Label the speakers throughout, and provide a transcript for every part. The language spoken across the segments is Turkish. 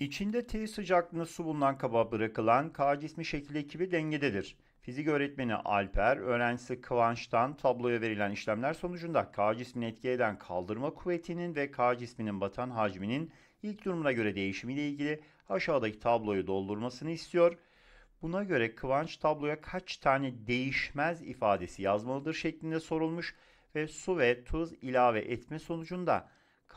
Speaker 1: İçinde T sıcaklığında su bulunan kaba bırakılan K cismi şekil ekibi dengededir. Fizik öğretmeni Alper, öğrencisi Kıvanç'tan tabloya verilen işlemler sonucunda K cismini etki eden kaldırma kuvvetinin ve K cisminin batan hacminin ilk durumuna göre değişimiyle ilgili aşağıdaki tabloyu doldurmasını istiyor. Buna göre Kıvanç tabloya kaç tane değişmez ifadesi yazmalıdır şeklinde sorulmuş ve su ve tuz ilave etme sonucunda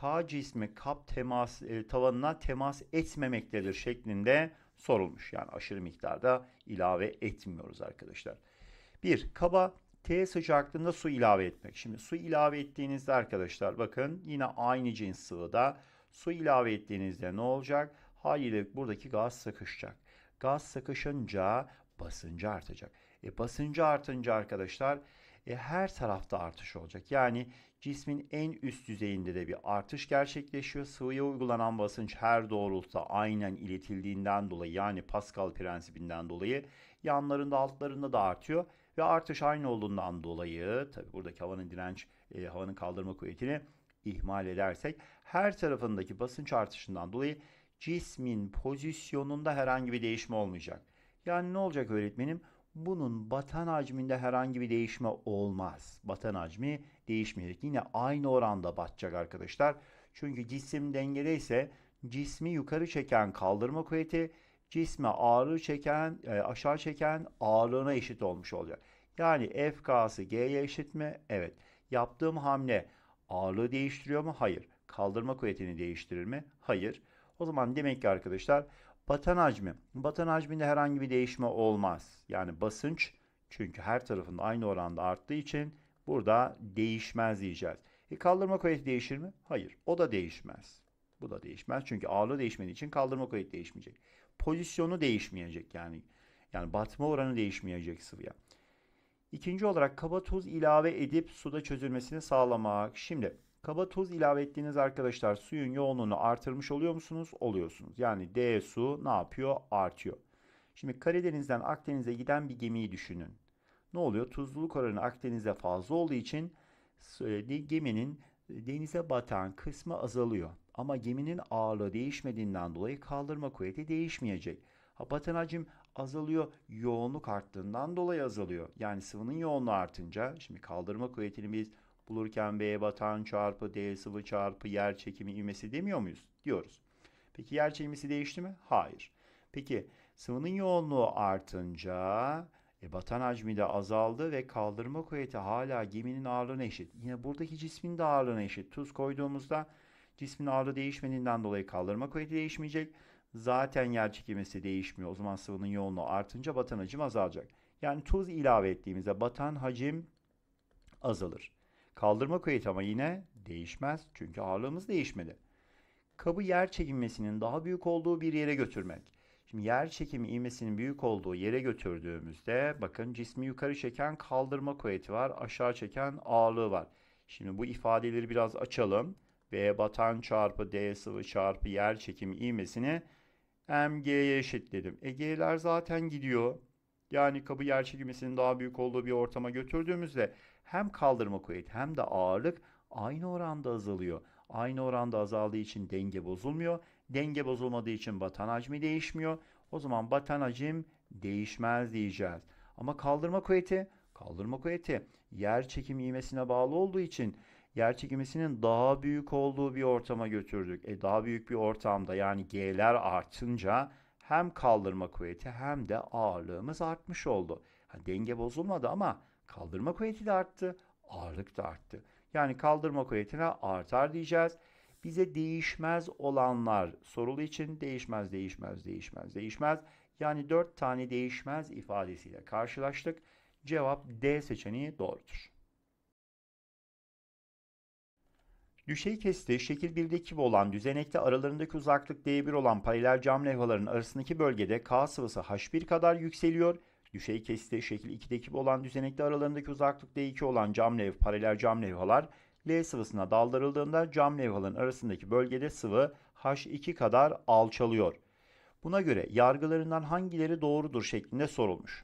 Speaker 1: K cismi kap temas e, tavanına temas etmemektedir şeklinde sorulmuş. Yani aşırı miktarda ilave etmiyoruz arkadaşlar. Bir kaba T sıcaklığında su ilave etmek. Şimdi su ilave ettiğinizde arkadaşlar bakın yine aynı cins sıvıda su ilave ettiğinizde ne olacak? Haliyle buradaki gaz sıkışacak. Gaz sıkışınca basıncı artacak. E basıncı artınca arkadaşlar e, her tarafta artış olacak. Yani Cismin en üst düzeyinde de bir artış gerçekleşiyor. Sıvıya uygulanan basınç her doğrultuda aynen iletildiğinden dolayı yani Pascal prensibinden dolayı yanlarında altlarında da artıyor. Ve artış aynı olduğundan dolayı tabi buradaki havanın direnç, e, havanın kaldırma kuvvetini ihmal edersek her tarafındaki basınç artışından dolayı cismin pozisyonunda herhangi bir değişme olmayacak. Yani ne olacak öğretmenim? bunun batan hacminde herhangi bir değişme olmaz. Batan hacmi değişmeyecek. Yine aynı oranda batacak arkadaşlar. Çünkü cisim dengede ise cismi yukarı çeken kaldırma kuvveti cisme ağırlığı çeken e, aşağı çeken ağırlığına eşit olmuş olacak. Yani FK'sı G'ye eşit mi? Evet. Yaptığım hamle ağırlığı değiştiriyor mu? Hayır. Kaldırma kuvvetini değiştirir mi? Hayır. O zaman demek ki arkadaşlar Batan hacmi. Batan hacminde herhangi bir değişme olmaz. Yani basınç çünkü her tarafında aynı oranda arttığı için burada değişmez diyeceğiz. E kaldırma kuvveti değişir mi? Hayır. O da değişmez. Bu da değişmez. Çünkü ağırlığı değişmediği için kaldırma kuvveti değişmeyecek. Pozisyonu değişmeyecek yani. Yani batma oranı değişmeyecek sıvıya. İkinci olarak kaba tuz ilave edip suda çözülmesini sağlamak. Şimdi Kaba tuz ilave ettiğiniz arkadaşlar suyun yoğunluğunu artırmış oluyor musunuz? Oluyorsunuz. Yani D su ne yapıyor? Artıyor. Şimdi Karadeniz'den Akdeniz'e giden bir gemiyi düşünün. Ne oluyor? Tuzluluk oranı Akdeniz'de fazla olduğu için e, geminin e, denize batan kısmı azalıyor. Ama geminin ağırlığı değişmediğinden dolayı kaldırma kuvveti değişmeyecek. Batan hacim azalıyor. Yoğunluk arttığından dolayı azalıyor. Yani sıvının yoğunluğu artınca şimdi kaldırma kuvvetini biz bulurken B'ye batan çarpı D sıvı çarpı yer çekimi ivmesi demiyor muyuz? Diyoruz. Peki yer çekimisi değişti mi? Hayır. Peki sıvının yoğunluğu artınca e, batan hacmi de azaldı ve kaldırma kuvveti hala geminin ağırlığına eşit. Yine buradaki cismin de ağırlığına eşit. Tuz koyduğumuzda cismin ağırlığı değişmediğinden dolayı kaldırma kuvveti değişmeyecek. Zaten yer çekimisi değişmiyor. O zaman sıvının yoğunluğu artınca batan hacim azalacak. Yani tuz ilave ettiğimizde batan hacim azalır. Kaldırma kuvveti ama yine değişmez. Çünkü ağırlığımız değişmedi. Kabı yer çekilmesinin daha büyük olduğu bir yere götürmek. Şimdi yer çekimi ivmesinin büyük olduğu yere götürdüğümüzde bakın cismi yukarı çeken kaldırma kuvveti var. Aşağı çeken ağırlığı var. Şimdi bu ifadeleri biraz açalım. V batan çarpı D sıvı çarpı yer çekimi ivmesini MG'ye eşitledim. EG'ler zaten gidiyor. Yani kabı yer çekimesinin daha büyük olduğu bir ortama götürdüğümüzde hem kaldırma kuvveti hem de ağırlık aynı oranda azalıyor. Aynı oranda azaldığı için denge bozulmuyor. Denge bozulmadığı için batan hacmi değişmiyor. O zaman batan hacim değişmez diyeceğiz. Ama kaldırma kuvveti, kaldırma kuvveti yer çekim ivmesine bağlı olduğu için yer çekimisinin daha büyük olduğu bir ortama götürdük. E daha büyük bir ortamda yani G'ler artınca hem kaldırma kuvveti hem de ağırlığımız artmış oldu. Ha, denge bozulmadı ama Kaldırma kuvveti de arttı, ağırlık da arttı. Yani kaldırma kuvvetine artar diyeceğiz. Bize değişmez olanlar sorulu için değişmez, değişmez, değişmez, değişmez. Yani 4 tane değişmez ifadesiyle karşılaştık. Cevap D seçeneği doğrudur. Düşey kesti şekil 1'de 2 olan düzenekte aralarındaki uzaklık D1 olan paralel cam levhaların arasındaki bölgede K sıvısı H1 kadar yükseliyor Düşey kesite şekil 2'deki olan düzenekte aralarındaki uzaklık D2 olan cam levh paralel cam levhalar L sıvısına daldırıldığında cam levhaların arasındaki bölgede sıvı H2 kadar alçalıyor. Buna göre yargılarından hangileri doğrudur şeklinde sorulmuş.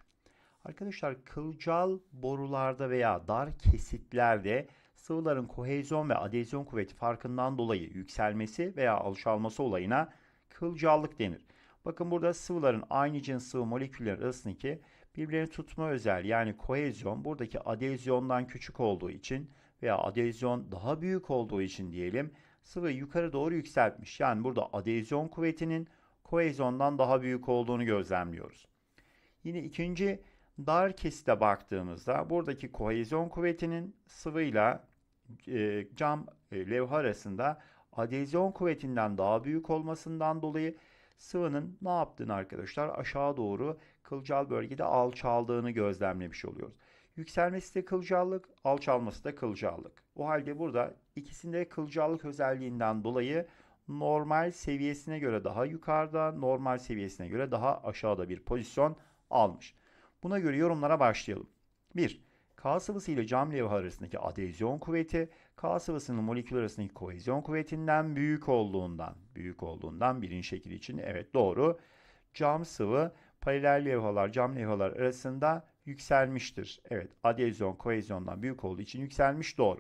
Speaker 1: Arkadaşlar kılcal borularda veya dar kesitlerde sıvıların kohezyon ve adezyon kuvveti farkından dolayı yükselmesi veya alçalması olayına kılcallık denir. Bakın burada sıvıların aynı cins sıvı moleküller arasındaki birbirini tutma özel yani kohezyon buradaki adezyondan küçük olduğu için veya adezyon daha büyük olduğu için diyelim sıvı yukarı doğru yükseltmiş. Yani burada adezyon kuvvetinin kohezyondan daha büyük olduğunu gözlemliyoruz. Yine ikinci dar kesite baktığımızda buradaki kohezyon kuvvetinin sıvıyla e, cam e, levha arasında adezyon kuvvetinden daha büyük olmasından dolayı sıvının ne yaptığını arkadaşlar aşağı doğru kılcal bölgede alçaldığını gözlemlemiş oluyoruz. Yükselmesi de kılcallık, alçalması da kılcallık. O halde burada ikisinde kılcallık özelliğinden dolayı normal seviyesine göre daha yukarıda, normal seviyesine göre daha aşağıda bir pozisyon almış. Buna göre yorumlara başlayalım. 1. K sıvısı ile cam levha arasındaki adhezyon kuvveti K sıvısının molekül arasındaki kohezyon kuvvetinden büyük olduğundan, büyük olduğundan birinci şekil için evet doğru. Cam sıvı paralel levhalar, cam levhalar arasında yükselmiştir. Evet adhezyon kohezyondan büyük olduğu için yükselmiş doğru.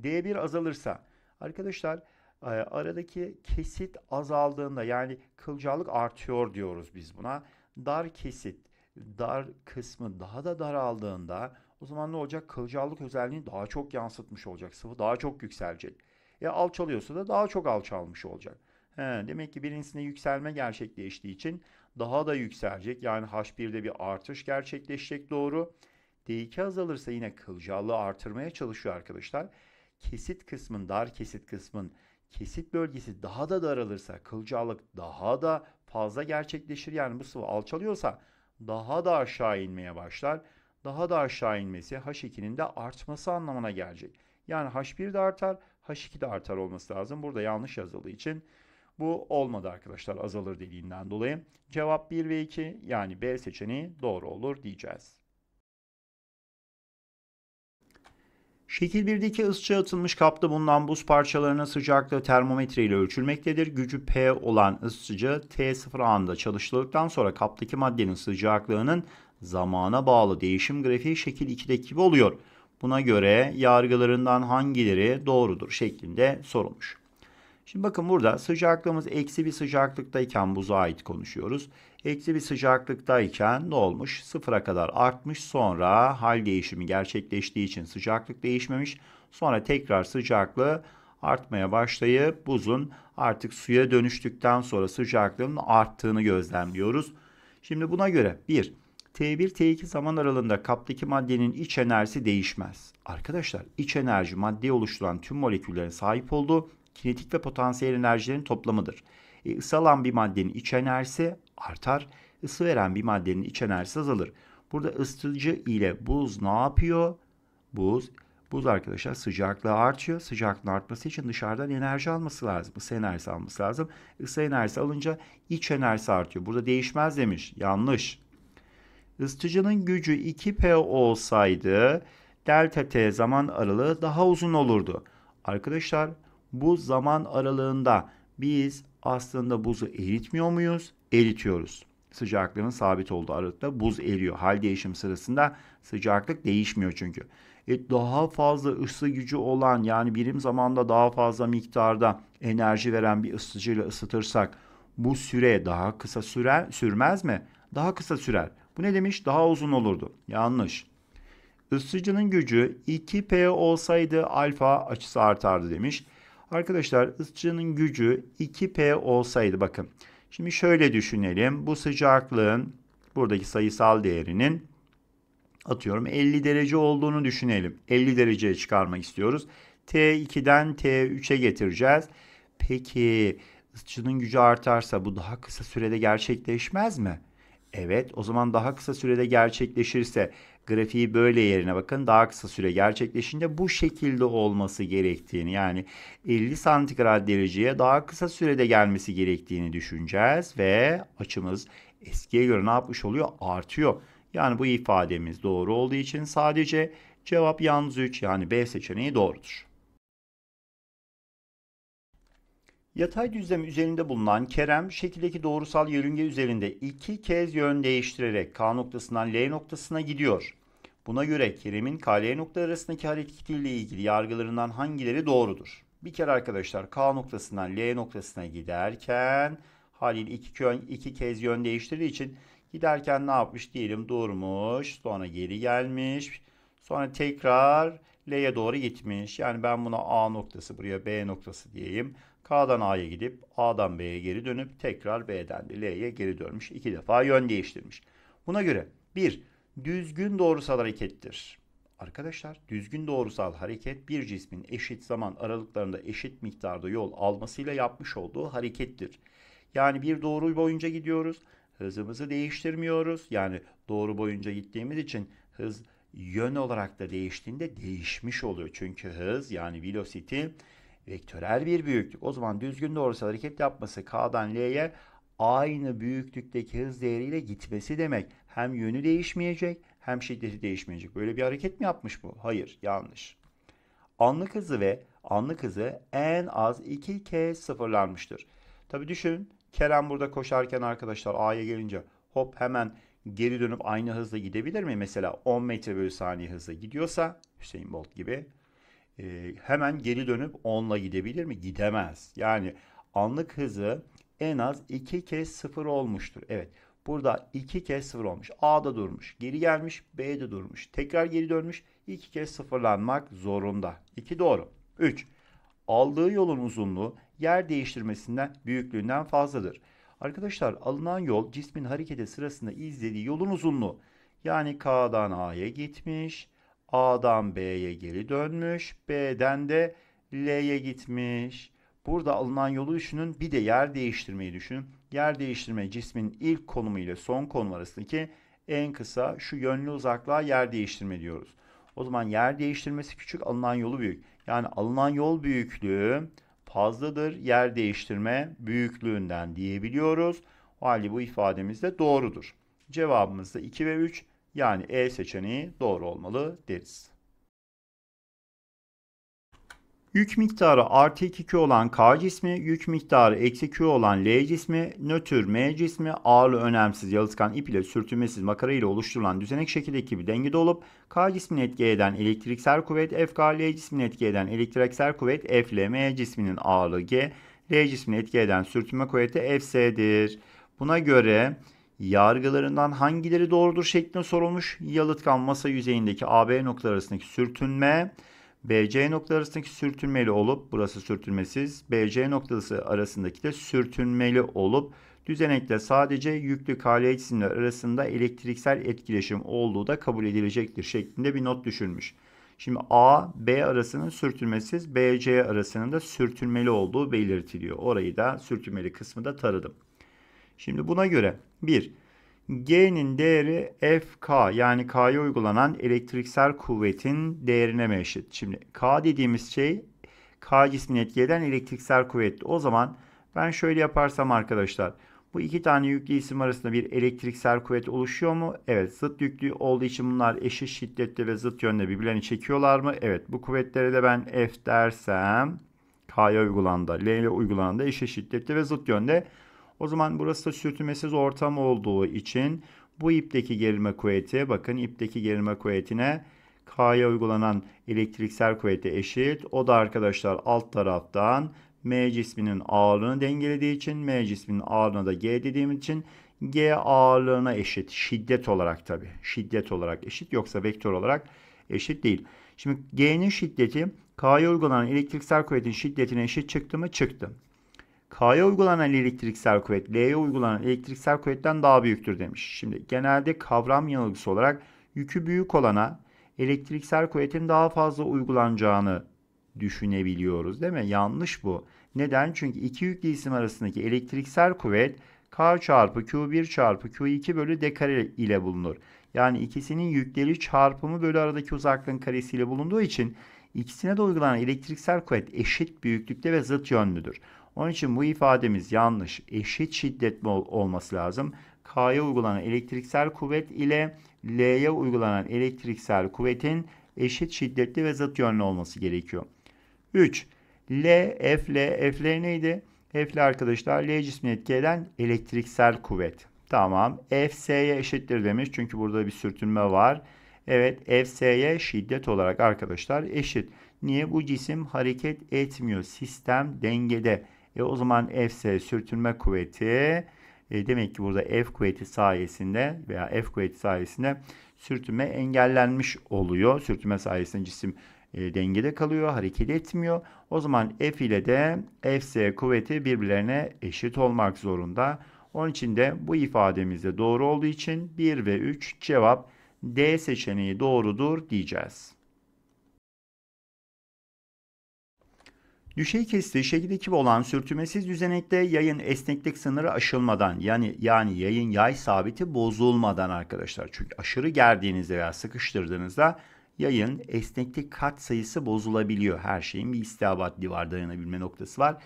Speaker 1: D1 azalırsa arkadaşlar e, aradaki kesit azaldığında yani kılcalık artıyor diyoruz biz buna. Dar kesit dar kısmı daha da daraldığında o zaman ne olacak? Kılcallık özelliğini daha çok yansıtmış olacak. Sıvı daha çok yükselecek. E alçalıyorsa da daha çok alçalmış olacak. He, demek ki birincisinde yükselme gerçekleştiği için daha da yükselecek. Yani H1'de bir artış gerçekleşecek doğru. D2 azalırsa yine kılcallığı artırmaya çalışıyor arkadaşlar. Kesit kısmın, dar kesit kısmın kesit bölgesi daha da daralırsa kılcallık daha da fazla gerçekleşir. Yani bu sıvı alçalıyorsa daha da aşağı inmeye başlar daha da aşağı inmesi H2'nin de artması anlamına gelecek. Yani H1 de artar, H2 de artar olması lazım. Burada yanlış yazıldığı için bu olmadı arkadaşlar azalır dediğinden dolayı. Cevap 1 ve 2 yani B seçeneği doğru olur diyeceğiz. Şekil 1'deki ısıtça atılmış kapta bulunan buz parçalarına sıcaklığı termometre ile ölçülmektedir. Gücü P olan ısıtıcı T0 anda çalıştırıldıktan sonra kaptaki maddenin sıcaklığının zamana bağlı değişim grafiği şekil 2'deki gibi oluyor. Buna göre yargılarından hangileri doğrudur şeklinde sorulmuş. Şimdi bakın burada sıcaklığımız eksi bir sıcaklıktayken buza ait konuşuyoruz. Eksi bir sıcaklıktayken ne olmuş? Sıfıra kadar artmış sonra hal değişimi gerçekleştiği için sıcaklık değişmemiş. Sonra tekrar sıcaklığı artmaya başlayıp buzun artık suya dönüştükten sonra sıcaklığının arttığını gözlemliyoruz. Şimdi buna göre 1. T1 T2 zaman aralığında kaptaki maddenin iç enerjisi değişmez. Arkadaşlar iç enerji maddeyi oluşturan tüm moleküllerin sahip olduğu kinetik ve potansiyel enerjilerin toplamıdır. E, ısı bir maddenin iç enerjisi artar, ısı veren bir maddenin iç enerjisi azalır. Burada ısıtıcı ile buz ne yapıyor? Buz Buz arkadaşlar sıcaklığı artıyor. Sıcaklığın artması için dışarıdan enerji alması lazım. Isı enerjisi alması lazım. Isı enerjisi alınca iç enerjisi artıyor. Burada değişmez demiş. Yanlış. Isıtıcının gücü 2P olsaydı delta T zaman aralığı daha uzun olurdu. Arkadaşlar bu zaman aralığında biz aslında buzu eritmiyor muyuz? Eritiyoruz. Sıcaklığın sabit olduğu aralıkta buz eriyor. Hal değişim sırasında sıcaklık değişmiyor çünkü. E daha fazla ısı gücü olan yani birim zamanda daha fazla miktarda enerji veren bir ısıtıcıyla ısıtırsak bu süre daha kısa sürer, sürmez mi? Daha kısa sürer. Bu ne demiş? Daha uzun olurdu. Yanlış. Isıtıcının gücü 2P olsaydı alfa açısı artardı demiş. Arkadaşlar ısıtıcının gücü 2P olsaydı bakın. Şimdi şöyle düşünelim. Bu sıcaklığın buradaki sayısal değerinin atıyorum 50 derece olduğunu düşünelim. 50 dereceye çıkarmak istiyoruz. T2'den T3'e getireceğiz. Peki ısıtıcının gücü artarsa bu daha kısa sürede gerçekleşmez mi? Evet o zaman daha kısa sürede gerçekleşirse grafiği böyle yerine bakın daha kısa süre gerçekleşince bu şekilde olması gerektiğini yani 50 santigrat dereceye daha kısa sürede gelmesi gerektiğini düşüneceğiz ve açımız eskiye göre ne yapmış oluyor artıyor. Yani bu ifademiz doğru olduğu için sadece cevap yalnız 3 yani B seçeneği doğrudur. Yatay düzlem üzerinde bulunan Kerem, şekildeki doğrusal yörünge üzerinde iki kez yön değiştirerek K noktasından L noktasına gidiyor. Buna göre Kerem'in K-L nokta arasındaki hareketiyle ilgili yargılarından hangileri doğrudur? Bir kere arkadaşlar K noktasından L noktasına giderken halil iki, iki kez yön değiştirdiği için giderken ne yapmış diyelim durmuş sonra geri gelmiş sonra tekrar L'ye doğru gitmiş. Yani ben buna A noktası buraya B noktası diyeyim. K'dan A'ya gidip A'dan B'ye geri dönüp tekrar B'den de L'ye geri dönmüş. iki defa yön değiştirmiş. Buna göre 1. Düzgün doğrusal harekettir. Arkadaşlar düzgün doğrusal hareket bir cismin eşit zaman aralıklarında eşit miktarda yol almasıyla yapmış olduğu harekettir. Yani bir doğru boyunca gidiyoruz. Hızımızı değiştirmiyoruz. Yani doğru boyunca gittiğimiz için hız yön olarak da değiştiğinde değişmiş oluyor. Çünkü hız yani velocity vektörel bir büyüklük. O zaman düzgün doğrusal hareket yapması K'dan L'ye aynı büyüklükteki hız değeriyle gitmesi demek. Hem yönü değişmeyecek hem şiddeti değişmeyecek. Böyle bir hareket mi yapmış bu? Hayır yanlış. Anlık hızı ve anlık hızı en az 2 kez sıfırlanmıştır. Tabi düşünün Kerem burada koşarken arkadaşlar A'ya gelince hop hemen geri dönüp aynı hızla gidebilir mi? Mesela 10 metre bölü saniye hızla gidiyorsa Hüseyin Bolt gibi e, hemen geri dönüp onla gidebilir mi? Gidemez. Yani anlık hızı en az 2 kez 0 olmuştur. Evet. Burada 2 kez 0 olmuş. A'da durmuş. Geri gelmiş. B'de durmuş. Tekrar geri dönmüş. 2 kez sıfırlanmak zorunda. 2 doğru. 3. Aldığı yolun uzunluğu yer değiştirmesinden büyüklüğünden fazladır. Arkadaşlar alınan yol cismin harekete sırasında izlediği yolun uzunluğu. Yani K'dan A'ya gitmiş. A'dan B'ye geri dönmüş. B'den de L'ye gitmiş. Burada alınan yolu düşünün. Bir de yer değiştirmeyi düşünün. Yer değiştirme cismin ilk konumu ile son konum arasındaki en kısa şu yönlü uzaklığa yer değiştirme diyoruz. O zaman yer değiştirmesi küçük, alınan yolu büyük. Yani alınan yol büyüklüğü fazladır yer değiştirme büyüklüğünden diyebiliyoruz. O halde bu ifademiz de doğrudur. Cevabımız da 2 ve 3 yani E seçeneği doğru olmalı deriz. Yük miktarı artı 2Q olan K cismi, yük miktarı eksi Q olan L cismi, nötr M cismi ağırlı önemsiz yalıtkan ip ile sürtünmesiz makara ile oluşturulan düzenek şekildeki bir dengede olup K cismini etki eden elektriksel kuvvet FK, L cismini etki eden elektriksel kuvvet M cisminin ağırlığı G, L cismini etki eden sürtünme kuvveti FS'dir. Buna göre yargılarından hangileri doğrudur şeklinde sorulmuş. Yalıtkan masa yüzeyindeki AB noktaları arasındaki sürtünme BC noktaları arasındaki sürtünmeli olup burası sürtünmesiz. BC noktası arasındaki de sürtünmeli olup düzenekle sadece yüklü kaleye cisimler arasında elektriksel etkileşim olduğu da kabul edilecektir şeklinde bir not düşünmüş. Şimdi A, B arasının sürtünmesiz, B-C arasının da sürtünmeli olduğu belirtiliyor. Orayı da sürtünmeli kısmı da taradım. Şimdi buna göre 1. G'nin değeri FK yani K'ya uygulanan elektriksel kuvvetin değerine mi eşit? Şimdi K dediğimiz şey K cismini etki elektriksel kuvvetti. O zaman ben şöyle yaparsam arkadaşlar bu iki tane yüklü isim arasında bir elektriksel kuvvet oluşuyor mu? Evet zıt yüklü olduğu için bunlar eşit şiddette ve zıt yönde birbirlerini çekiyorlar mı? Evet bu kuvvetlere de ben F dersem K'ya uygulandı L ile uygulandı eşit şiddette ve zıt yönde o zaman burası da sürtünmesiz ortam olduğu için bu ipteki gerilme kuvveti bakın ipteki gerilme kuvvetine K'ya uygulanan elektriksel kuvveti eşit. O da arkadaşlar alt taraftan M cisminin ağırlığını dengelediği için M cisminin ağırlığına da G dediğim için G ağırlığına eşit. Şiddet olarak tabi. Şiddet olarak eşit yoksa vektör olarak eşit değil. Şimdi G'nin şiddeti K'ya uygulanan elektriksel kuvvetin şiddetine eşit çıktı mı? Çıktı. K'ya uygulanan elektriksel kuvvet L'ye uygulanan elektriksel kuvvetten daha büyüktür demiş. Şimdi genelde kavram yanılgısı olarak yükü büyük olana elektriksel kuvvetin daha fazla uygulanacağını düşünebiliyoruz değil mi? Yanlış bu. Neden? Çünkü iki yüklü isim arasındaki elektriksel kuvvet K çarpı Q1 çarpı Q2 bölü D kare ile bulunur. Yani ikisinin yükleri çarpımı bölü aradaki uzaklığın karesiyle bulunduğu için ikisine de uygulanan elektriksel kuvvet eşit büyüklükte ve zıt yönlüdür. Onun için bu ifademiz yanlış. Eşit şiddet olması lazım. K'ya uygulanan elektriksel kuvvet ile L'ye uygulanan elektriksel kuvvetin eşit şiddetli ve zıt yönlü olması gerekiyor. 3. L, F, L. F, L neydi? F, L arkadaşlar L cismini etki eden elektriksel kuvvet. Tamam. F, S'ye eşittir demiş. Çünkü burada bir sürtünme var. Evet F, S'ye şiddet olarak arkadaşlar eşit. Niye? Bu cisim hareket etmiyor. Sistem dengede. E, o zaman Fs sürtünme kuvveti e, demek ki burada F kuvveti sayesinde veya F kuvveti sayesinde sürtünme engellenmiş oluyor. Sürtünme sayesinde cisim e, dengede kalıyor, hareket etmiyor. O zaman F ile de Fs kuvveti birbirlerine eşit olmak zorunda. Onun için de bu ifademizde doğru olduğu için 1 ve 3 cevap D seçeneği doğrudur diyeceğiz. Düşey kesti şekildeki olan sürtünmesiz düzenekte yayın esneklik sınırı aşılmadan yani yani yayın yay sabiti bozulmadan arkadaşlar. Çünkü aşırı gerdiğinizde veya sıkıştırdığınızda yayın esneklik kat sayısı bozulabiliyor. Her şeyin bir istiabatli var dayanabilme noktası var.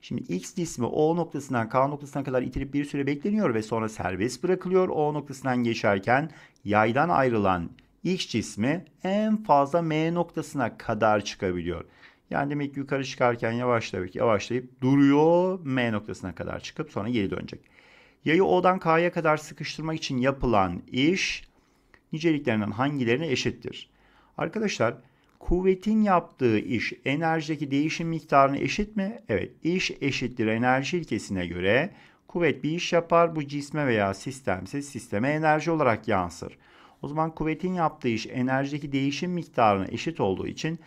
Speaker 1: Şimdi X cismi O noktasından K noktasına kadar itirip bir süre bekleniyor ve sonra serbest bırakılıyor. O noktasından geçerken yaydan ayrılan X cismi en fazla M noktasına kadar çıkabiliyor. Yani demek ki yukarı çıkarken yavaşlayıp, yavaşlayıp duruyor M noktasına kadar çıkıp sonra geri dönecek. Yayı O'dan K'ya kadar sıkıştırmak için yapılan iş niceliklerinden hangilerine eşittir? Arkadaşlar kuvvetin yaptığı iş enerjideki değişim miktarını eşit mi? Evet iş eşittir enerji ilkesine göre kuvvet bir iş yapar bu cisme veya sistemse sisteme enerji olarak yansır. O zaman kuvvetin yaptığı iş enerjideki değişim miktarına eşit olduğu için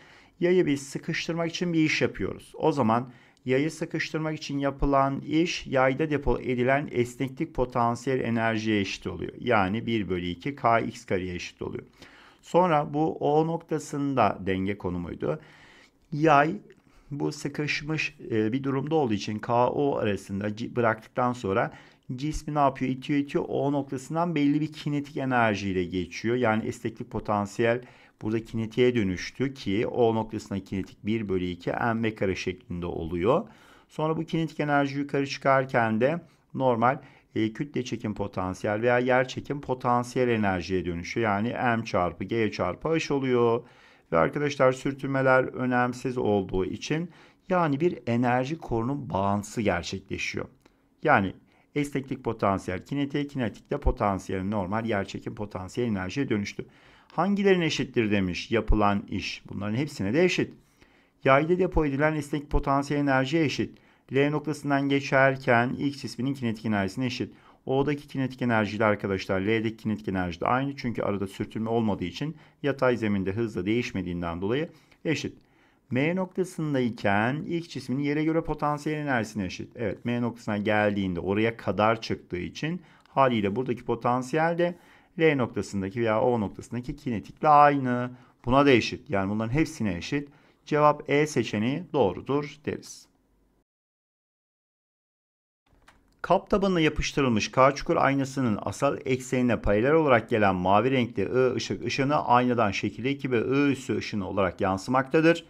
Speaker 1: yayı biz sıkıştırmak için bir iş yapıyoruz. O zaman yayı sıkıştırmak için yapılan iş yayda depo edilen esneklik potansiyel enerjiye eşit oluyor. Yani 1 bölü 2 kx kareye eşit oluyor. Sonra bu O noktasında denge konumuydu. Yay bu sıkışmış e, bir durumda olduğu için KO arasında bıraktıktan sonra cismi ne yapıyor? İtiyor itiyor O noktasından belli bir kinetik enerjiyle geçiyor. Yani esneklik potansiyel enerjiye Burada kinetiğe dönüştü ki O noktasına kinetik 1 bölü 2 mv kare şeklinde oluyor. Sonra bu kinetik enerji yukarı çıkarken de normal e, kütle çekim potansiyel veya yer çekim potansiyel enerjiye dönüşüyor. Yani m çarpı g çarpı h oluyor. Ve arkadaşlar sürtünmeler önemsiz olduğu için yani bir enerji korunum bağıntısı gerçekleşiyor. Yani esneklik potansiyel kinetiğe kinetikte potansiyel normal yer çekim potansiyel enerjiye dönüştü. Hangilerine eşittir demiş yapılan iş. Bunların hepsine de eşit. Yayda depo edilen esnek potansiyel enerji eşit. L noktasından geçerken ilk cisminin kinetik enerjisine eşit. O'daki kinetik enerjiyle arkadaşlar L'deki kinetik enerji de aynı. Çünkü arada sürtünme olmadığı için yatay zeminde hızla değişmediğinden dolayı eşit. M noktasındayken ilk cisminin yere göre potansiyel enerjisine eşit. Evet M noktasına geldiğinde oraya kadar çıktığı için haliyle buradaki potansiyel de L noktasındaki veya O noktasındaki kinetikle aynı. Buna da eşit. Yani bunların hepsine eşit. Cevap E seçeneği doğrudur deriz. Kap tabanına yapıştırılmış kağıt çukur aynasının asal eksenine paralel olarak gelen mavi renkli I ışık ışını aynadan şekil 2 ve I üssü ışını olarak yansımaktadır.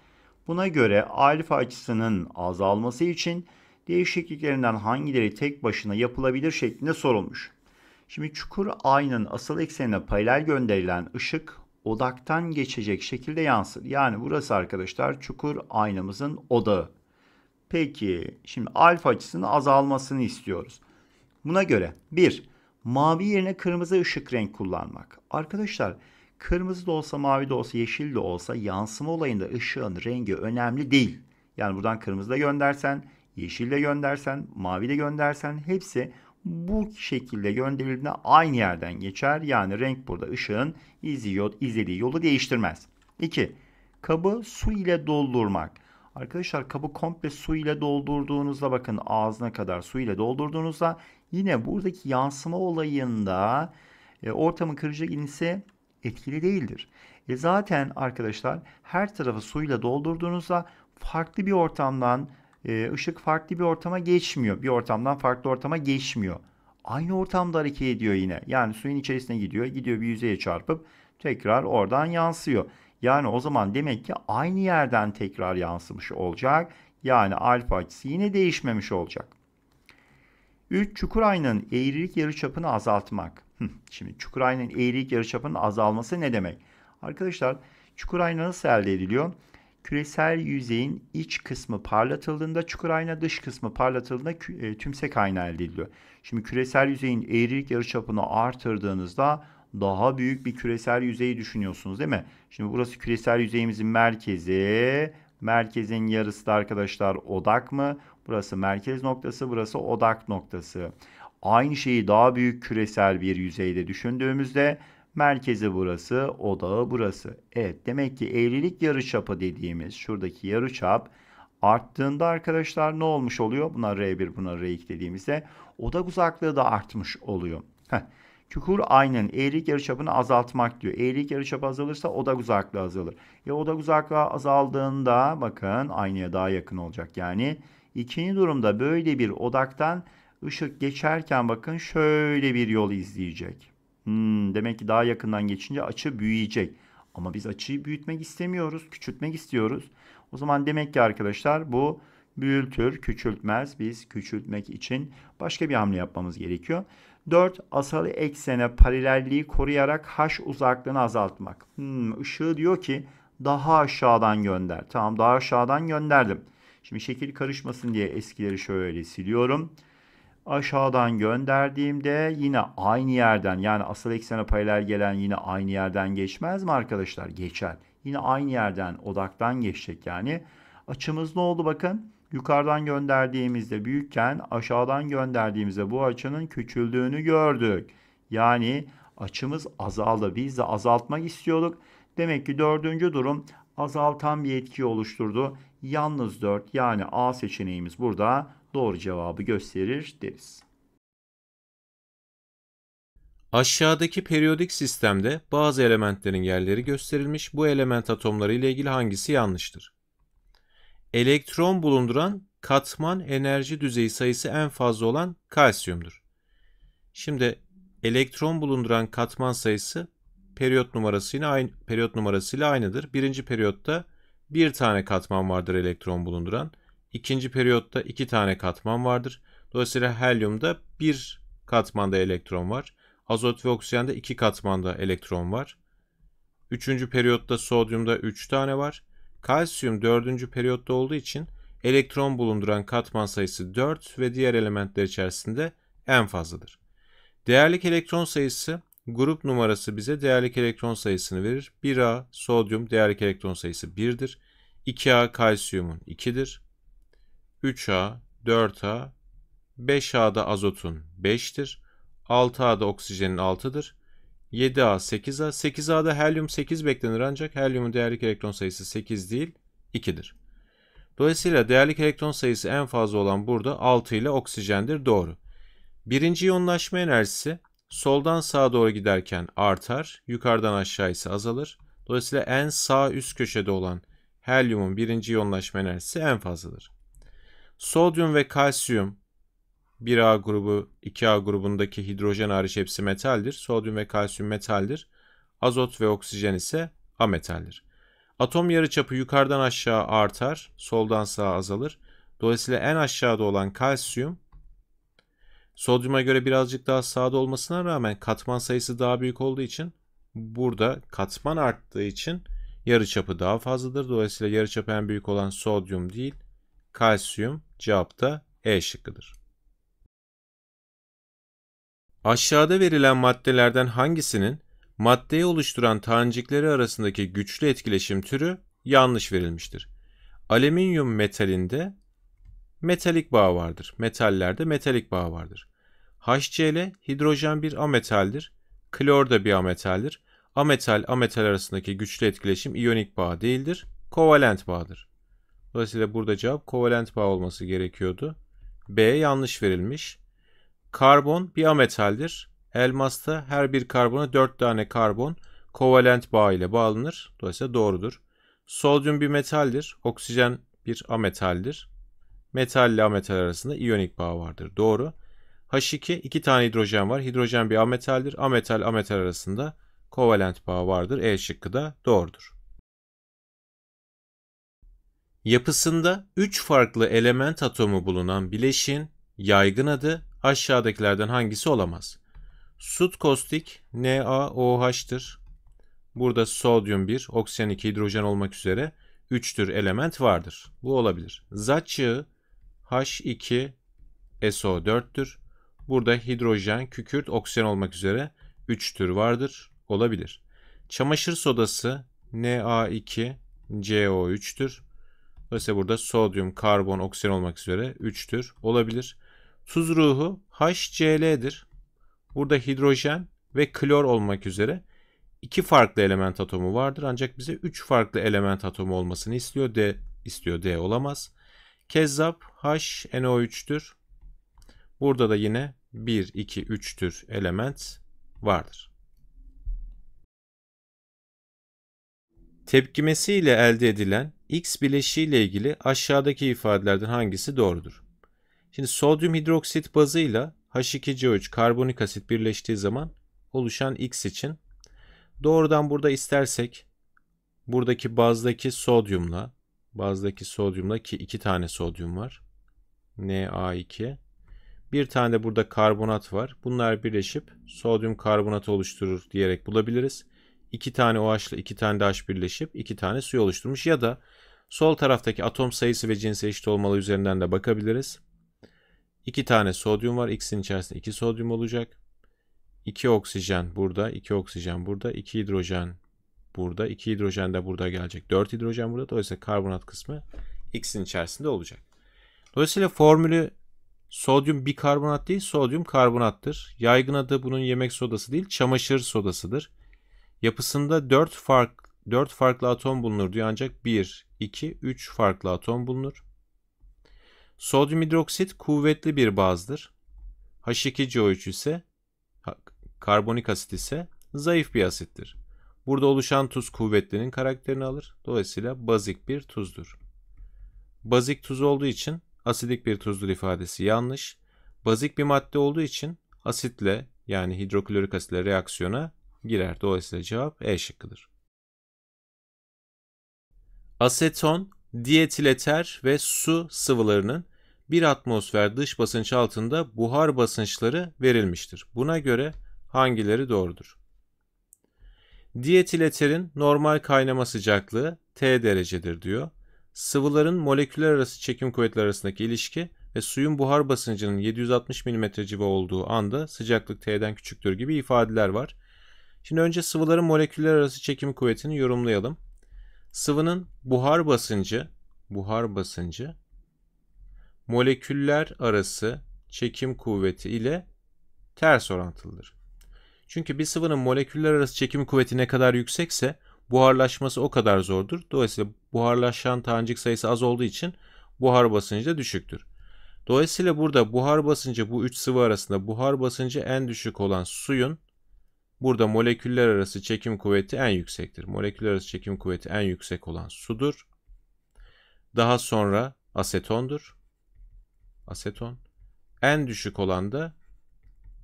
Speaker 1: Buna göre alfa açısının azalması için değişikliklerinden hangileri tek başına yapılabilir şeklinde sorulmuş. Şimdi çukur aynın asıl eksenine paralel gönderilen ışık odaktan geçecek şekilde yansır. Yani burası arkadaşlar çukur aynamızın odağı. Peki şimdi alfa açısının azalmasını istiyoruz. Buna göre 1. Mavi yerine kırmızı ışık renk kullanmak. Arkadaşlar kırmızı da olsa mavi de olsa yeşil de olsa yansıma olayında ışığın rengi önemli değil. Yani buradan kırmızı da göndersen, yeşil de göndersen, mavi de göndersen hepsi bu şekilde gönderildiğinde aynı yerden geçer. Yani renk burada ışığın izliyor, izlediği yolu değiştirmez. 2. Kabı su ile doldurmak. Arkadaşlar kabı komple su ile doldurduğunuzda bakın ağzına kadar su ile doldurduğunuzda yine buradaki yansıma olayında e, ortamın kırıcı inisi etkili değildir. E zaten arkadaşlar her tarafı suyla doldurduğunuzda farklı bir ortamdan e, ışık farklı bir ortama geçmiyor. Bir ortamdan farklı ortama geçmiyor. Aynı ortamda hareket ediyor yine. Yani suyun içerisine gidiyor. Gidiyor bir yüzeye çarpıp tekrar oradan yansıyor. Yani o zaman demek ki aynı yerden tekrar yansımış olacak. Yani alfa açısı yine değişmemiş olacak. 3. Çukur aynanın eğrilik yarıçapını azaltmak. Şimdi çukur aynanın eğrilik yarıçapının azalması ne demek? Arkadaşlar çukur ayna nasıl elde ediliyor? küresel yüzeyin iç kısmı parlatıldığında çukur ayna, dış kısmı parlatıldığında e, tümsek ayna elde ediliyor. Şimdi küresel yüzeyin eğrilik yarıçapını artırdığınızda daha büyük bir küresel yüzeyi düşünüyorsunuz değil mi? Şimdi burası küresel yüzeyimizin merkezi. Merkezin yarısı da arkadaşlar odak mı? Burası merkez noktası, burası odak noktası. Aynı şeyi daha büyük küresel bir yüzeyde düşündüğümüzde Merkezi burası, odağı burası. Evet demek ki eğrilik yarıçapı dediğimiz şuradaki yarıçap arttığında arkadaşlar ne olmuş oluyor? Buna R1 buna R2 dediğimizde odak uzaklığı da artmış oluyor. Heh. Çukur aynen eğrilik yarıçapını azaltmak diyor. Eğrilik yarıçapı azalırsa odak uzaklığı azalır. Ya odak uzaklığı azaldığında bakın aynaya daha yakın olacak. Yani ikinci durumda böyle bir odaktan ışık geçerken bakın şöyle bir yol izleyecek. Hmm, demek ki daha yakından geçince açı büyüyecek. Ama biz açıyı büyütmek istemiyoruz, küçültmek istiyoruz. O zaman demek ki arkadaşlar bu büyültür, küçültmez. Biz küçültmek için başka bir hamle yapmamız gerekiyor. 4. Asalı eksene paralelliği koruyarak h uzaklığını azaltmak. Hmm, ışığı diyor ki daha aşağıdan gönder. Tamam daha aşağıdan gönderdim. Şimdi şekil karışmasın diye eskileri şöyle siliyorum aşağıdan gönderdiğimde yine aynı yerden yani asıl eksene paralel gelen yine aynı yerden geçmez mi arkadaşlar? Geçer. Yine aynı yerden odaktan geçecek yani. Açımız ne oldu bakın. Yukarıdan gönderdiğimizde büyükken aşağıdan gönderdiğimizde bu açının küçüldüğünü gördük. Yani açımız azaldı. Biz de azaltmak istiyorduk. Demek ki dördüncü durum azaltan bir etki oluşturdu. Yalnız 4 yani A seçeneğimiz burada doğru
Speaker 2: cevabı gösterir deriz. Aşağıdaki periyodik sistemde bazı elementlerin yerleri gösterilmiş. Bu element atomları ile ilgili hangisi yanlıştır? Elektron bulunduran katman enerji düzeyi sayısı en fazla olan kalsiyumdur. Şimdi elektron bulunduran katman sayısı periyot numarasıyla aynı periyot numarasıyla aynıdır. Birinci periyotta bir tane katman vardır elektron bulunduran. İkinci periyotta iki tane katman vardır. Dolayısıyla helyumda bir katmanda elektron var. Azot ve oksijende iki katmanda elektron var. Üçüncü periyotta sodyumda üç tane var. Kalsiyum dördüncü periyotta olduğu için elektron bulunduran katman sayısı 4 ve diğer elementler içerisinde en fazladır. Değerlik elektron sayısı grup numarası bize değerlik elektron sayısını verir. 1A sodyum değerlik elektron sayısı 1'dir. 2A kalsiyumun 2'dir. 3A, 4A, 5A'da azotun 5'tir. 6A'da oksijenin 6'dır. 7A, 8A. 8A'da helyum 8 beklenir ancak helyumun değerli elektron sayısı 8 değil 2'dir. Dolayısıyla değerli elektron sayısı en fazla olan burada 6 ile oksijendir doğru. Birinci iyonlaşma enerjisi soldan sağa doğru giderken artar, yukarıdan aşağı ise azalır. Dolayısıyla en sağ üst köşede olan helyumun birinci iyonlaşma enerjisi en fazladır. Sodyum ve kalsiyum 1A grubu 2A grubundaki hidrojen hariç hepsi metaldir. Sodyum ve kalsiyum metaldir. Azot ve oksijen ise ametaldir. Atom yarıçapı yukarıdan aşağı artar, soldan sağa azalır. Dolayısıyla en aşağıda olan kalsiyum sodyuma göre birazcık daha sağda olmasına rağmen katman sayısı daha büyük olduğu için burada katman arttığı için yarıçapı daha fazladır. Dolayısıyla yarıçapı en büyük olan sodyum değil, kalsiyum cevapta E şıkkıdır. Aşağıda verilen maddelerden hangisinin maddeyi oluşturan tanecikleri arasındaki güçlü etkileşim türü yanlış verilmiştir? Alüminyum metalinde metalik bağ vardır. Metallerde metalik bağ vardır. HCl hidrojen bir ametaldir. Klor da bir ametaldir. Ametal ametal arasındaki güçlü etkileşim iyonik bağ değildir. Kovalent bağdır. Dolayısıyla burada cevap kovalent bağ olması gerekiyordu. B yanlış verilmiş. Karbon bir ametaldir. Elmasta her bir karbona 4 tane karbon kovalent bağ ile bağlanır. Dolayısıyla doğrudur. Sodyum bir metaldir. Oksijen bir ametaldir. Metal ile ametal arasında iyonik bağ vardır. Doğru. H2 iki tane hidrojen var. Hidrojen bir ametaldir. Ametal ametal arasında kovalent bağ vardır. E şıkkı da doğrudur. Yapısında 3 farklı element atomu bulunan bileşin yaygın adı aşağıdakilerden hangisi olamaz? Sut kostik NaOH'tır. Burada sodyum 1, oksijen 2, hidrojen olmak üzere 3 tür element vardır. Bu olabilir. Zat çağı H2SO4'tür. Burada hidrojen, kükürt, oksijen olmak üzere 3 tür vardır. Olabilir. Çamaşır sodası Na2CO3'tür. Dolayısıyla burada sodyum, karbon, oksijen olmak üzere 3'tür. Olabilir. Tuz ruhu HCl'dir. Burada hidrojen ve klor olmak üzere iki farklı element atomu vardır. Ancak bize 3 farklı element atomu olmasını istiyor. D istiyor. D olamaz. Kezzap HNO3'tür. Burada da yine 1, 2, 3 tür element vardır. Tepkimesiyle elde edilen X bileşiği ile ilgili aşağıdaki ifadelerden hangisi doğrudur? Şimdi sodyum hidroksit bazıyla H2CO3 karbonik asit birleştiği zaman oluşan X için doğrudan burada istersek buradaki bazdaki sodyumla bazdaki sodyumla ki iki tane sodyum var. Na2 bir tane de burada karbonat var. Bunlar birleşip sodyum karbonatı oluşturur diyerek bulabiliriz. İki tane OH ile iki tane de H birleşip iki tane suyu oluşturmuş ya da Sol taraftaki atom sayısı ve cinsi eşit olmalı üzerinden de bakabiliriz. 2 tane sodyum var. X'in içerisinde 2 sodyum olacak. 2 oksijen burada, 2 oksijen burada, 2 hidrojen burada, 2 hidrojen de burada gelecek. 4 hidrojen burada. Dolayısıyla karbonat kısmı X'in içerisinde olacak. Dolayısıyla formülü sodyum bikarbonat değil, sodyum karbonattır. Yaygın adı bunun yemek sodası değil, çamaşır sodasıdır. Yapısında 4 fark 4 farklı atom bulunur diyor ancak 1, 2, 3 farklı atom bulunur. Sodyum hidroksit kuvvetli bir bazdır. H2CO3 ise karbonik asit ise zayıf bir asittir. Burada oluşan tuz kuvvetlinin karakterini alır. Dolayısıyla bazik bir tuzdur. Bazik tuz olduğu için asidik bir tuzdur ifadesi yanlış. Bazik bir madde olduğu için asitle yani hidroklorik asitle reaksiyona girer. Dolayısıyla cevap E şıkkıdır. Aseton, dietileter ve su sıvılarının bir atmosfer dış basınç altında buhar basınçları verilmiştir. Buna göre hangileri doğrudur? Dietileterin normal kaynama sıcaklığı T derecedir diyor. Sıvıların moleküler arası çekim kuvvetleri arasındaki ilişki ve suyun buhar basıncının 760 mm civa olduğu anda sıcaklık T'den küçüktür gibi ifadeler var. Şimdi önce sıvıların moleküler arası çekim kuvvetini yorumlayalım. Sıvının buhar basıncı, buhar basıncı moleküller arası çekim kuvveti ile ters orantılıdır. Çünkü bir sıvının moleküller arası çekim kuvveti ne kadar yüksekse buharlaşması o kadar zordur. Dolayısıyla buharlaşan tanecik sayısı az olduğu için buhar basıncı da düşüktür. Dolayısıyla burada buhar basıncı bu üç sıvı arasında buhar basıncı en düşük olan suyun Burada moleküller arası çekim kuvveti en yüksektir. Moleküller arası çekim kuvveti en yüksek olan sudur. Daha sonra asetondur. Aseton. En düşük olan da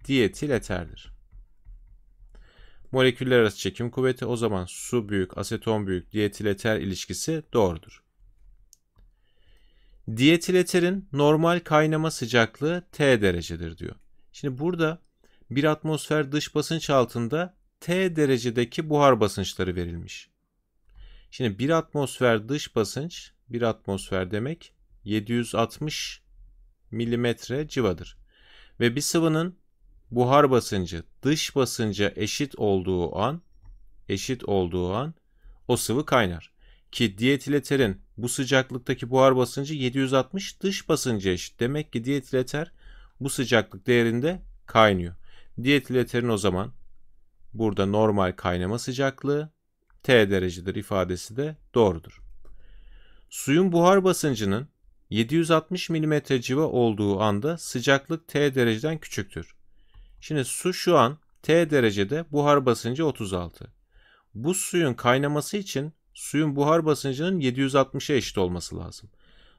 Speaker 2: dietil eterdir. Moleküller arası çekim kuvveti o zaman su büyük, aseton büyük, dietil eter ilişkisi doğrudur. Dietil eterin normal kaynama sıcaklığı T derecedir diyor. Şimdi burada bir atmosfer dış basınç altında T derecedeki buhar basınçları verilmiş. Şimdi bir atmosfer dış basınç, bir atmosfer demek 760 milimetre civadır. Ve bir sıvının buhar basıncı dış basınca eşit olduğu an, eşit olduğu an o sıvı kaynar. Ki dietileterin bu sıcaklıktaki buhar basıncı 760 dış basınca eşit. Demek ki dietileter bu sıcaklık değerinde kaynıyor. Dietiletirin o zaman burada normal kaynama sıcaklığı T derecedir ifadesi de doğrudur. Suyun buhar basıncının 760 mm civa olduğu anda sıcaklık T dereceden küçüktür. Şimdi su şu an T derecede buhar basıncı 36. Bu suyun kaynaması için suyun buhar basıncının 760'a eşit olması lazım.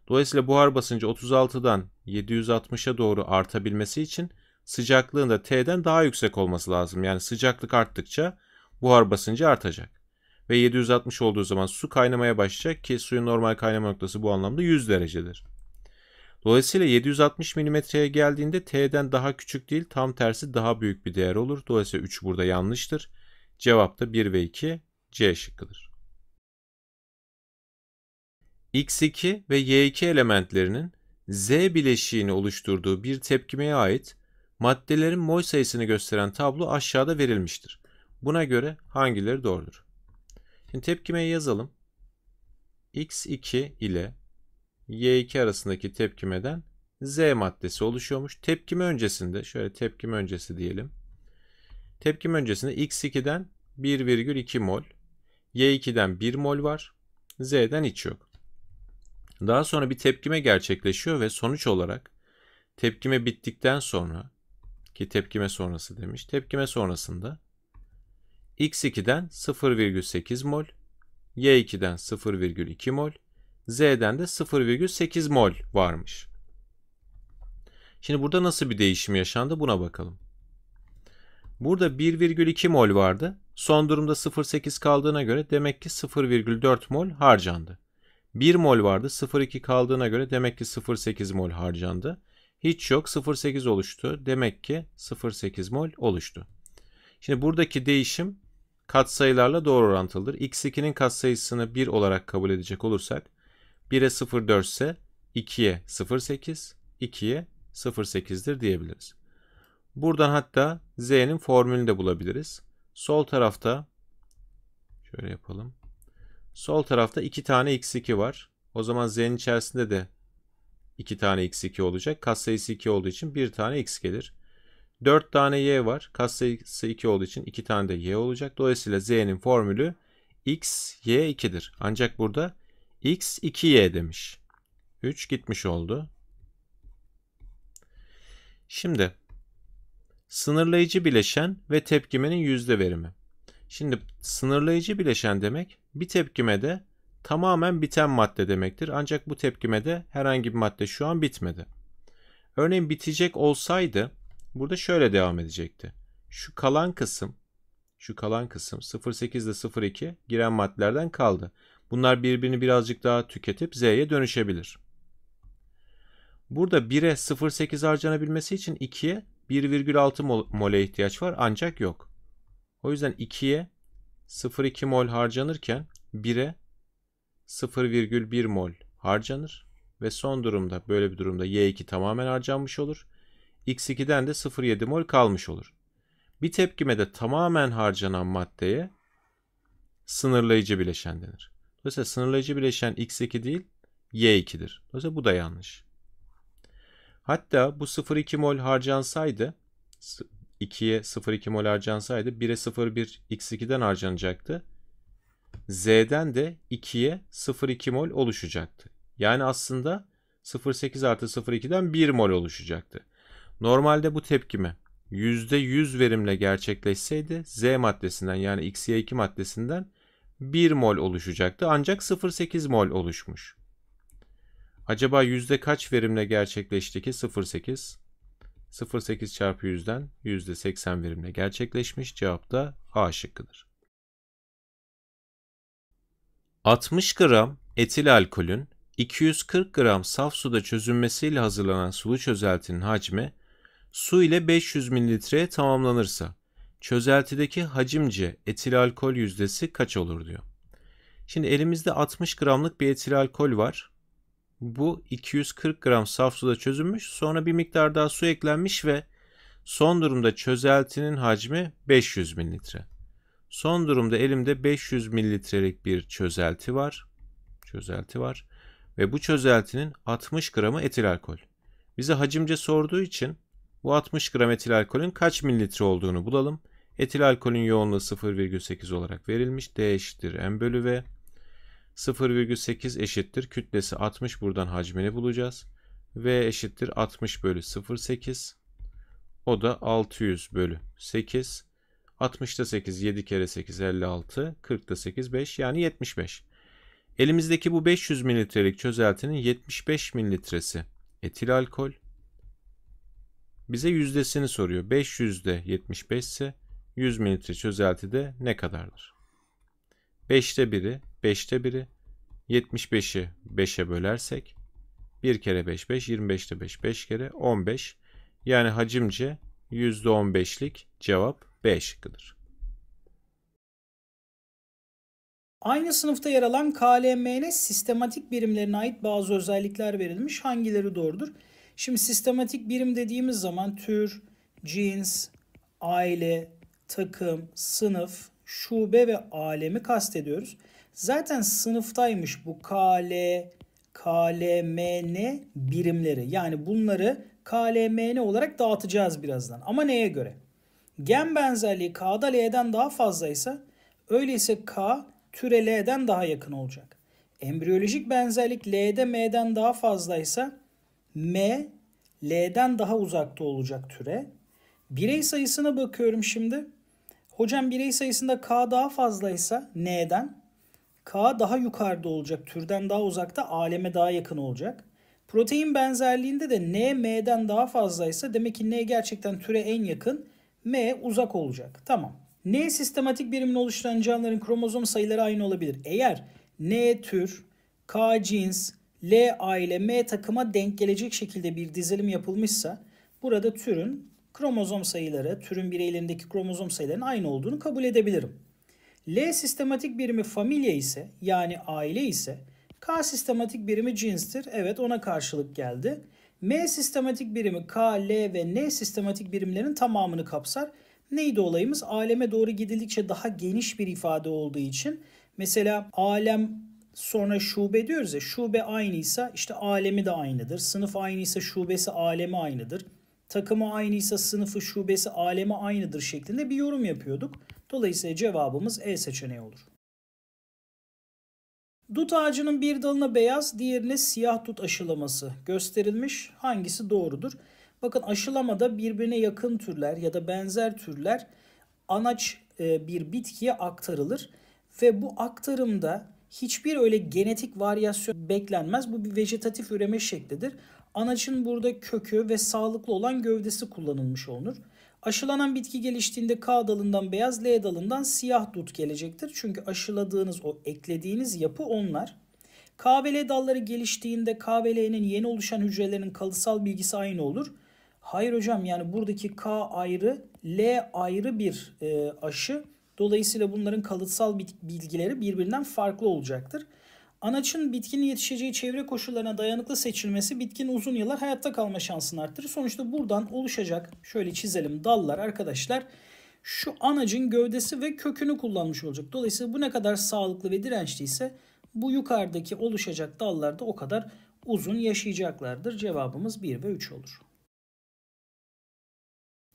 Speaker 2: Dolayısıyla buhar basıncı 36'dan 760'a doğru artabilmesi için sıcaklığın da T'den daha yüksek olması lazım. Yani sıcaklık arttıkça buhar basıncı artacak. Ve 760 olduğu zaman su kaynamaya başlayacak ki suyun normal kaynama noktası bu anlamda 100 derecedir. Dolayısıyla 760 mm'ye geldiğinde T'den daha küçük değil tam tersi daha büyük bir değer olur. Dolayısıyla 3 burada yanlıştır. Cevap da 1 ve 2 C şıkkıdır. X2 ve Y2 elementlerinin Z bileşiğini oluşturduğu bir tepkimeye ait Maddelerin mol sayısını gösteren tablo aşağıda verilmiştir. Buna göre hangileri doğrudur? Şimdi tepkimeyi yazalım. X2 ile Y2 arasındaki tepkimeden Z maddesi oluşuyormuş. Tepkime öncesinde şöyle tepkime öncesi diyelim. Tepkime öncesinde X2'den 1,2 mol, Y2'den 1 mol var, Z'den hiç yok. Daha sonra bir tepkime gerçekleşiyor ve sonuç olarak tepkime bittikten sonra ki tepkime sonrası demiş. Tepkime sonrasında X2'den 0,8 mol, Y2'den 0,2 mol, Z'den de 0,8 mol varmış. Şimdi burada nasıl bir değişim yaşandı buna bakalım. Burada 1,2 mol vardı. Son durumda 0,8 kaldığına göre demek ki 0,4 mol harcandı. 1 mol vardı 0,2 kaldığına göre demek ki 0,8 mol harcandı hiç yok 0.8 oluştu. Demek ki 0.8 mol oluştu. Şimdi buradaki değişim katsayılarla doğru orantılıdır. X2'nin katsayısını 1 olarak kabul edecek olursak 1'e 0.4 ise 2'ye 0.8, 2'ye 0.8'dir diyebiliriz. Buradan hatta Z'nin formülünü de bulabiliriz. Sol tarafta şöyle yapalım. Sol tarafta 2 tane X2 var. O zaman Z'nin içerisinde de 2 tane x2 olacak. Katsayısı 2 olduğu için 1 tane x gelir. 4 tane y var. Katsayısı 2 olduğu için 2 tane de y olacak. Dolayısıyla z'nin formülü x, y 2'dir. Ancak burada x 2y demiş. 3 gitmiş oldu. Şimdi sınırlayıcı bileşen ve tepkimenin yüzde verimi. Şimdi sınırlayıcı bileşen demek bir tepkimede tamamen biten madde demektir. Ancak bu tepkimede herhangi bir madde şu an bitmedi. Örneğin bitecek olsaydı burada şöyle devam edecekti. Şu kalan kısım şu kalan kısım 08 ile 02 giren maddelerden kaldı. Bunlar birbirini birazcık daha tüketip Z'ye dönüşebilir. Burada 1'e 0.8 harcanabilmesi için 2'ye 1,6 mole ihtiyaç var ancak yok. O yüzden 2'ye 0,2 mol harcanırken 1'e 0,1 mol harcanır ve son durumda böyle bir durumda Y2 tamamen harcanmış olur. X2'den de 0,7 mol kalmış olur. Bir tepkimede tamamen harcanan maddeye sınırlayıcı bileşen denir. Dolayısıyla sınırlayıcı bileşen X2 değil Y2'dir. Dolayısıyla bu da yanlış. Hatta bu 0,2 mol harcansaydı 2'ye 0,2 mol harcansaydı 1'e 0,1 X2'den harcanacaktı. Z'den de 2'ye 0,2 mol oluşacaktı. Yani aslında 0,8 artı 0,2'den 1 mol oluşacaktı. Normalde bu tepkime %100 verimle gerçekleşseydi Z maddesinden yani XY2 maddesinden 1 mol oluşacaktı ancak 0,8 mol oluşmuş. Acaba yüzde kaç verimle gerçekleşti ki 0,8? 0,8 çarpı 100'den yüzde %80 verimle gerçekleşmiş. Cevap da A şıkkıdır. 60 gram etil alkolün 240 gram saf suda çözünmesiyle hazırlanan sulu çözeltinin hacmi su ile 500 mililitreye tamamlanırsa çözeltideki hacimce etil alkol yüzdesi kaç olur diyor. Şimdi elimizde 60 gramlık bir etil alkol var. Bu 240 gram saf suda çözünmüş sonra bir miktar daha su eklenmiş ve son durumda çözeltinin hacmi 500 mililitre. Son durumda elimde 500 mililitrelik bir çözelti var. Çözelti var. Ve bu çözeltinin 60 gramı etil alkol. Bize hacimce sorduğu için bu 60 gram etil alkolün kaç mililitre olduğunu bulalım. Etil alkolün yoğunluğu 0,8 olarak verilmiş. D eşittir M bölü V. 0,8 eşittir. Kütlesi 60 buradan hacmini bulacağız. V eşittir 60 bölü 0,8. O da 600 bölü 8. 60'da 8 7 kere 8 56, 40'da 8 5 yani 75. Elimizdeki bu 500 mililitrelik çözeltinin 75 mililitresi etil alkol. Bize yüzdesini soruyor. 500'de 75 ise 100 mililitre çözeltide ne kadardır? 5'te 1'i 5'te 1'i 75'i 5'e bölersek 1 kere 5 5 25'te 5 5 kere 15 yani hacimce %15'lik cevap B şıkkıdır.
Speaker 3: Aynı sınıfta yer alan KLM'ne sistematik birimlerine ait bazı özellikler verilmiş. Hangileri doğrudur? Şimdi sistematik birim dediğimiz zaman tür, cins, aile, takım, sınıf, şube ve alemi kastediyoruz. Zaten sınıftaymış bu KL, KLMN birimleri. Yani bunları KLMN olarak dağıtacağız birazdan. Ama neye göre? Gen benzerliği K'da L'den daha fazlaysa öyleyse K türe L'den daha yakın olacak. Embriyolojik benzerlik L'de M'den daha fazlaysa M L'den daha uzakta olacak türe. Birey sayısına bakıyorum şimdi. Hocam birey sayısında K daha fazlaysa N'den K daha yukarıda olacak. Türden daha uzakta aleme daha yakın olacak. Protein benzerliğinde de N M'den daha fazlaysa demek ki N gerçekten türe en yakın. M uzak olacak. Tamam. N sistematik birimin oluşturan canlıların kromozom sayıları aynı olabilir. Eğer N tür, K cins, L aile, M takıma denk gelecek şekilde bir dizilim yapılmışsa burada türün kromozom sayıları, türün bireylerindeki kromozom sayılarının aynı olduğunu kabul edebilirim. L sistematik birimi familya ise yani aile ise K sistematik birimi cinstir. Evet ona karşılık geldi. M sistematik birimi K, L ve N sistematik birimlerin tamamını kapsar. Neydi olayımız? Aleme doğru gidildikçe daha geniş bir ifade olduğu için mesela alem sonra şube diyoruz ya şube aynıysa işte alemi de aynıdır. Sınıf aynıysa şubesi alemi aynıdır. Takımı aynıysa sınıfı şubesi alemi aynıdır şeklinde bir yorum yapıyorduk. Dolayısıyla cevabımız E seçeneği olur. Dut ağacının bir dalına beyaz, diğerine siyah dut aşılaması gösterilmiş. Hangisi doğrudur? Bakın aşılamada birbirine yakın türler ya da benzer türler anaç e, bir bitkiye aktarılır ve bu aktarımda hiçbir öyle genetik varyasyon beklenmez. Bu bir vejetatif üreme şeklidir. Anaçın burada kökü ve sağlıklı olan gövdesi kullanılmış olunur. Aşılanan bitki geliştiğinde K dalından beyaz, L dalından siyah dut gelecektir. Çünkü aşıladığınız o eklediğiniz yapı onlar. K ve L dalları geliştiğinde K ve L'nin yeni oluşan hücrelerin kalısal bilgisi aynı olur. Hayır hocam yani buradaki K ayrı, L ayrı bir e, aşı. Dolayısıyla bunların kalıtsal bilgileri birbirinden farklı olacaktır. Anaçın bitkinin yetişeceği çevre koşullarına dayanıklı seçilmesi bitkinin uzun yıllar hayatta kalma şansını arttırır. Sonuçta buradan oluşacak şöyle çizelim dallar arkadaşlar şu anacın gövdesi ve kökünü kullanmış olacak. Dolayısıyla bu ne kadar sağlıklı ve dirençliyse bu yukarıdaki oluşacak dallar da o kadar uzun yaşayacaklardır. Cevabımız 1 ve 3 olur.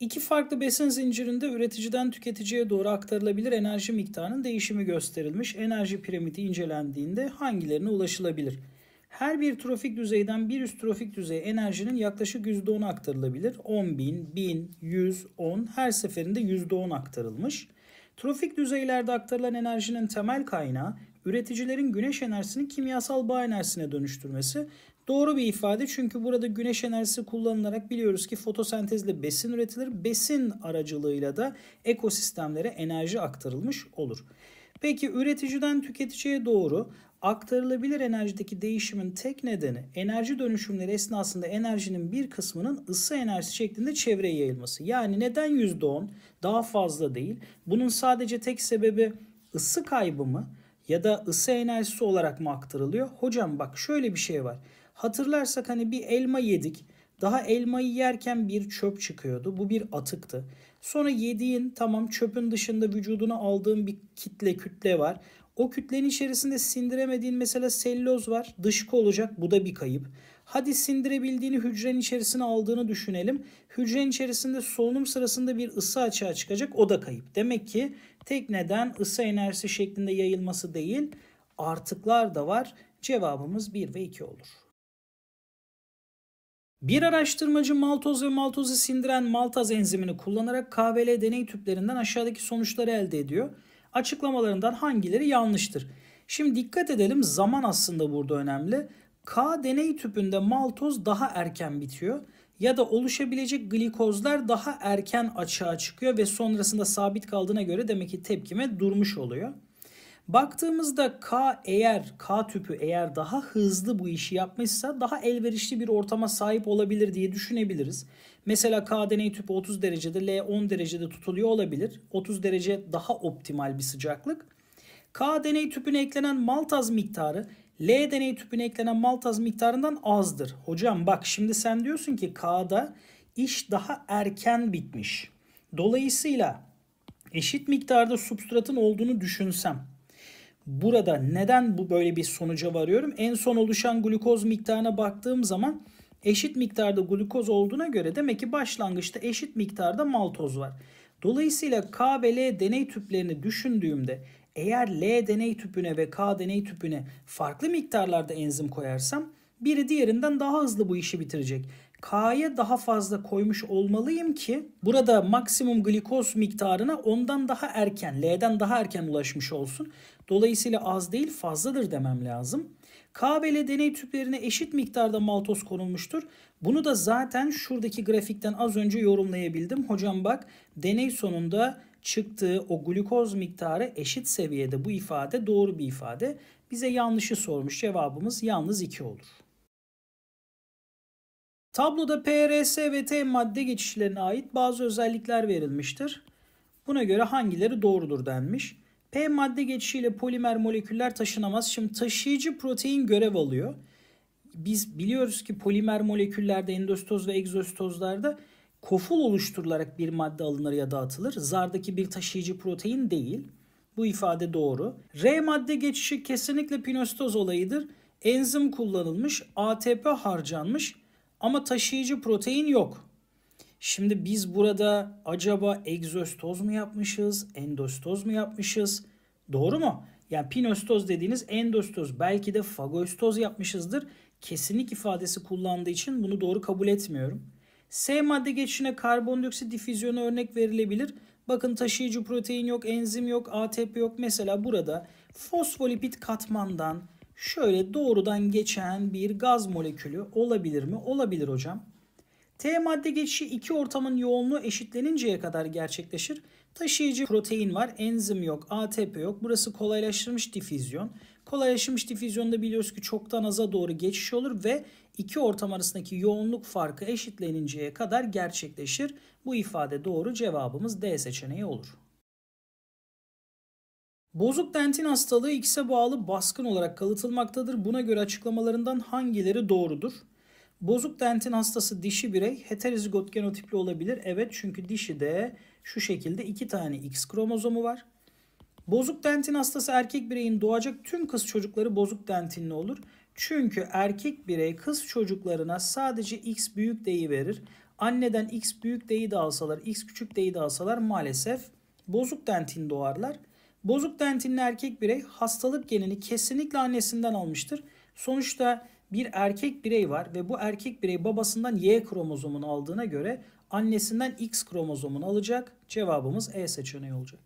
Speaker 3: İki farklı besin zincirinde üreticiden tüketiciye doğru aktarılabilir enerji miktarının değişimi gösterilmiş. Enerji piramidi incelendiğinde hangilerine ulaşılabilir? Her bir trofik düzeyden bir üst trofik düzeye enerjinin yaklaşık %10 aktarılabilir. 10 bin, 1000, 100, 10 her seferinde %10 aktarılmış. Trofik düzeylerde aktarılan enerjinin temel kaynağı üreticilerin güneş enerjisini kimyasal bağ enerjisine dönüştürmesi Doğru bir ifade çünkü burada güneş enerjisi kullanılarak biliyoruz ki fotosentezle besin üretilir. Besin aracılığıyla da ekosistemlere enerji aktarılmış olur. Peki üreticiden tüketiciye doğru aktarılabilir enerjideki değişimin tek nedeni enerji dönüşümleri esnasında enerjinin bir kısmının ısı enerjisi şeklinde çevreye yayılması. Yani neden %10 daha fazla değil? Bunun sadece tek sebebi ısı kaybı mı ya da ısı enerjisi olarak mı aktarılıyor? Hocam bak şöyle bir şey var. Hatırlarsak hani bir elma yedik. Daha elmayı yerken bir çöp çıkıyordu. Bu bir atıktı. Sonra yediğin tamam çöpün dışında vücuduna aldığın bir kitle kütle var. O kütlenin içerisinde sindiremediğin mesela selloz var. Dışkı olacak bu da bir kayıp. Hadi sindirebildiğini hücrenin içerisine aldığını düşünelim. Hücrenin içerisinde solunum sırasında bir ısı açığa çıkacak o da kayıp. Demek ki tek neden ısı enerjisi şeklinde yayılması değil artıklar da var. Cevabımız 1 ve 2 olur. Bir araştırmacı maltoz ve maltozu sindiren maltaz enzimini kullanarak KVL deney tüplerinden aşağıdaki sonuçları elde ediyor. Açıklamalarından hangileri yanlıştır? Şimdi dikkat edelim zaman aslında burada önemli. K deney tüpünde maltoz daha erken bitiyor ya da oluşabilecek glikozlar daha erken açığa çıkıyor ve sonrasında sabit kaldığına göre demek ki tepkime durmuş oluyor. Baktığımızda K eğer K tüpü eğer daha hızlı bu işi yapmışsa daha elverişli bir ortama sahip olabilir diye düşünebiliriz. Mesela K deney tüpü 30 derecede L 10 derecede tutuluyor olabilir. 30 derece daha optimal bir sıcaklık. K deney tüpüne eklenen maltaz miktarı L deney tüpüne eklenen maltaz miktarından azdır. Hocam bak şimdi sen diyorsun ki K'da iş daha erken bitmiş. Dolayısıyla eşit miktarda substratın olduğunu düşünsem burada neden bu böyle bir sonuca varıyorum? En son oluşan glukoz miktarına baktığım zaman eşit miktarda glukoz olduğuna göre demek ki başlangıçta eşit miktarda maltoz var. Dolayısıyla K ve L deney tüplerini düşündüğümde eğer L deney tüpüne ve K deney tüpüne farklı miktarlarda enzim koyarsam biri diğerinden daha hızlı bu işi bitirecek. K'ya daha fazla koymuş olmalıyım ki burada maksimum glikoz miktarına ondan daha erken, L'den daha erken ulaşmış olsun. Dolayısıyla az değil fazladır demem lazım. KBL deney tüplerine eşit miktarda maltoz konulmuştur. Bunu da zaten şuradaki grafikten az önce yorumlayabildim. Hocam bak deney sonunda çıktığı o glukoz miktarı eşit seviyede bu ifade doğru bir ifade. Bize yanlışı sormuş cevabımız yalnız 2 olur. Tabloda PRS ve T madde geçişlerine ait bazı özellikler verilmiştir. Buna göre hangileri doğrudur denmiş. P e madde geçişiyle polimer moleküller taşınamaz. Şimdi taşıyıcı protein görev alıyor. Biz biliyoruz ki polimer moleküllerde endostoz ve egzostozlarda koful oluşturularak bir madde alınır ya da atılır. Zardaki bir taşıyıcı protein değil. Bu ifade doğru. R madde geçişi kesinlikle pinostoz olayıdır. Enzim kullanılmış, ATP harcanmış ama taşıyıcı protein yok. Şimdi biz burada acaba egzöstoz mu yapmışız, endostoz mu yapmışız? Doğru mu? Yani pinostoz dediğiniz endostoz, belki de fagostoz yapmışızdır. Kesinlik ifadesi kullandığı için bunu doğru kabul etmiyorum. S madde geçişine karbondioksit difüzyonu örnek verilebilir. Bakın taşıyıcı protein yok, enzim yok, ATP yok. Mesela burada fosfolipid katmandan şöyle doğrudan geçen bir gaz molekülü olabilir mi? Olabilir hocam. T madde geçişi iki ortamın yoğunluğu eşitleninceye kadar gerçekleşir. Taşıyıcı protein var, enzim yok, ATP yok. Burası kolaylaştırılmış difüzyon. Kolaylaştırılmış difüzyonda biliyoruz ki çoktan aza doğru geçiş olur ve iki ortam arasındaki yoğunluk farkı eşitleninceye kadar gerçekleşir. Bu ifade doğru cevabımız D seçeneği olur. Bozuk dentin hastalığı X'e bağlı baskın olarak kalıtılmaktadır. Buna göre açıklamalarından hangileri doğrudur? Bozuk dentin hastası dişi birey heterozigot genotipli olabilir. Evet çünkü dişi de şu şekilde iki tane X kromozomu var. Bozuk dentin hastası erkek bireyin doğacak tüm kız çocukları bozuk dentinli olur. Çünkü erkek birey kız çocuklarına sadece X büyük D'yi verir. Anneden X büyük D'yi de alsalar, X küçük D'yi de alsalar maalesef bozuk dentin doğarlar. Bozuk dentinli erkek birey hastalık genini kesinlikle annesinden almıştır. Sonuçta bir erkek birey var ve bu erkek birey babasından Y kromozomunu aldığına göre annesinden X kromozomunu alacak. Cevabımız E seçeneği olacak.